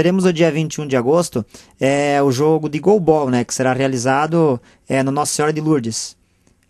teremos no dia 21 de agosto é, o jogo de goalball, né, que será realizado é, no Nossa Senhora de Lourdes.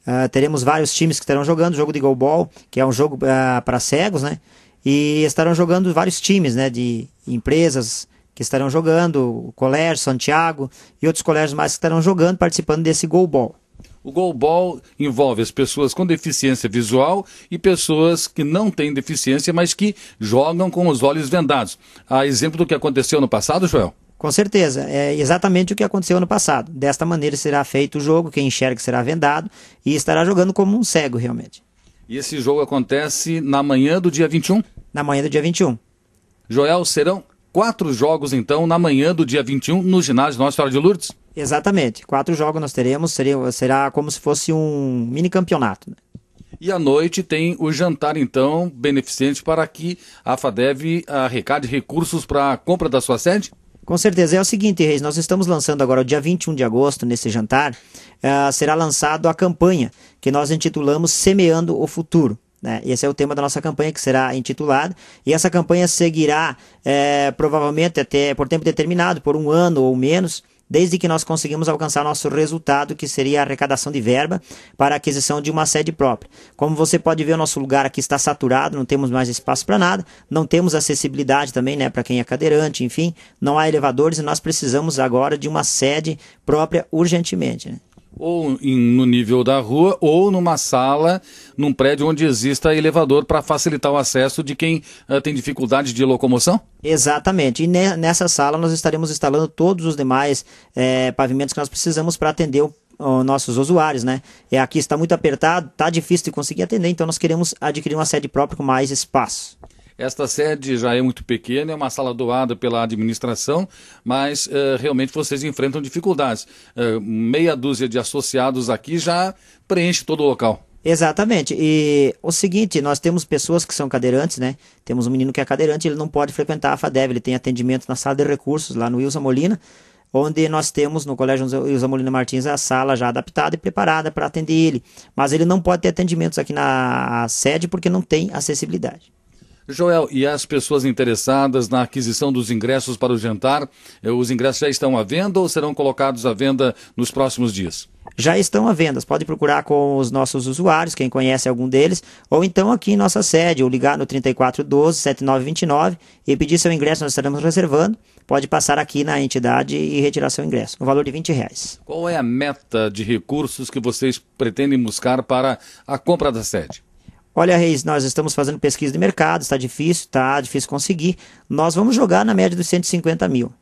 Uh, teremos vários times que estarão jogando o jogo de goalball, que é um jogo uh, para cegos, né? E estarão jogando vários times, né, de empresas que estarão jogando, o Colégio Santiago e outros colégios mais que estarão jogando, participando desse goalball. O goalball envolve as pessoas com deficiência visual e pessoas que não têm deficiência, mas que jogam com os olhos vendados. A exemplo do que aconteceu no passado, Joel? Com certeza, é exatamente o que aconteceu no passado. Desta maneira será feito o jogo, quem enxerga será vendado e estará jogando como um cego, realmente. E esse jogo acontece na manhã do dia 21? Na manhã do dia 21. Joel, serão quatro jogos então na manhã do dia 21 no ginásio Nossa Senhora de Lourdes? Exatamente. Quatro jogos nós teremos, seria, será como se fosse um mini campeonato. Né? E à noite tem o jantar, então, beneficente para que a FADEV arrecade recursos para a compra da sua sede? Com certeza. É o seguinte, Reis, nós estamos lançando agora, dia 21 de agosto, nesse jantar, uh, será lançado a campanha que nós intitulamos Semeando o Futuro. Né? Esse é o tema da nossa campanha que será intitulada. E essa campanha seguirá é, provavelmente até por tempo determinado, por um ano ou menos, desde que nós conseguimos alcançar nosso resultado, que seria a arrecadação de verba para a aquisição de uma sede própria. Como você pode ver, o nosso lugar aqui está saturado, não temos mais espaço para nada, não temos acessibilidade também né, para quem é cadeirante, enfim, não há elevadores e nós precisamos agora de uma sede própria urgentemente. Né? ou em, no nível da rua, ou numa sala, num prédio onde exista elevador para facilitar o acesso de quem uh, tem dificuldade de locomoção? Exatamente. E ne nessa sala nós estaremos instalando todos os demais eh, pavimentos que nós precisamos para atender o nossos usuários, né? É aqui está muito apertado, tá difícil de conseguir atender, então nós queremos adquirir uma sede própria com mais espaço. Esta sede já é muito pequena, é uma sala doada pela administração, mas uh, realmente vocês enfrentam dificuldades. Uh, meia dúzia de associados aqui já preenche todo o local. Exatamente. E o seguinte, nós temos pessoas que são cadeirantes, né? Temos um menino que é cadeirante, ele não pode frequentar a FADEV, ele tem atendimento na sala de recursos lá no Wilson Molina, onde nós temos no Colégio Wilson Molina Martins a sala já adaptada e preparada para atender ele. Mas ele não pode ter atendimentos aqui na sede porque não tem acessibilidade. Joel, e as pessoas interessadas na aquisição dos ingressos para o jantar, eh, os ingressos já estão à venda ou serão colocados à venda nos próximos dias? Já estão à venda, pode procurar com os nossos usuários, quem conhece algum deles, ou então aqui em nossa sede, ou ligar no 3412-7929 e pedir seu ingresso, nós estaremos reservando. Pode passar aqui na entidade e retirar seu ingresso, no valor de 20 reais. Qual é a meta de recursos que vocês pretendem buscar para a compra da sede? Olha, Reis, nós estamos fazendo pesquisa de mercado, está difícil, está difícil conseguir. Nós vamos jogar na média dos 150 mil.